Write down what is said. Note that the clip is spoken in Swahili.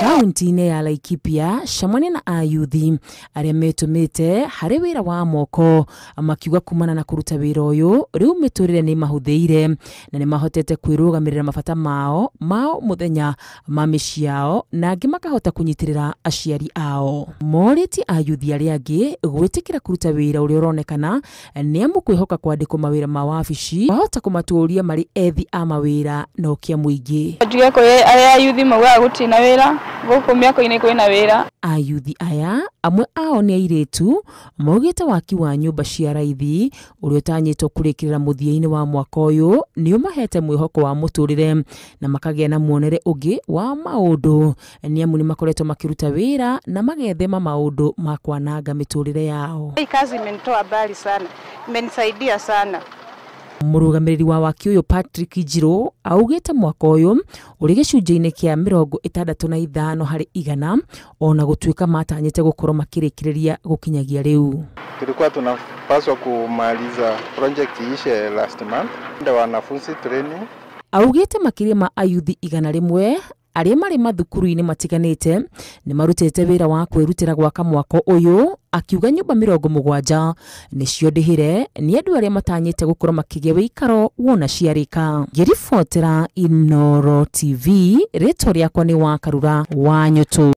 kaunti-inä ya laikipia camwene na ayuthi arä a metå te harä wä ra wa moko makiuga kumana na kå ruta wä ra å yå rä u mä tå rä re nä ire na nä mahotete kwä rå gamä rä ra mabata mao mao må thenya ma mä ciao na angä makahota kå nyitä rä ra aciari ao morä ti ayuthi arä a angä gwä tä kä ra kå ruta wä ra å rä a å ronekana nä amå kwä hoka kwandä kå mawä ra ma wabici wahota kå matå ria marä ethi a mawä ra na å kia må ingä njuge arä a ayuthi maugaga gå tina wä ra kwä na wä ra ayuthi aya amwe ao nĩ airĩtu maugĩte waki wa nyũmba cia raithi ũrĩa ũtanyĩtwo kũrĩkĩrĩra mũthia-inĩ wa mwaka ũyũ nĩ ũmahete mwĩhoko wa mũtũrĩre na a na muonere ngä wa ndå nä amu nä makoretwo wä ra na magethema maũndũ ma kwananga mä yao rä kazi imenitoa mbali sana imenisaidia sana murugamiriri wa waki uyu patrick jiro augite mwaka uyu uri gicunji-ini kia mirongo itandatu na ithano hari igana ona gutuika matanyite gukorwo makirikiriria gukinyagia riu tulikuwa tunapaswa kumaliza project ishe last month ndo wanafunzi training augite makiria ma ayuthi igana rimwe aria mari mathukuru-ini matiganite ni marutite wira wa kwirutira gwaka mwako uyu akiuga nyumba mirongo mugwanja nicio ndihire ni andu aria matanyite gukorwo makigia wikaro wona ciarika ngiribotera inoro tv ritwa riakwa ni wakarura wa nyutu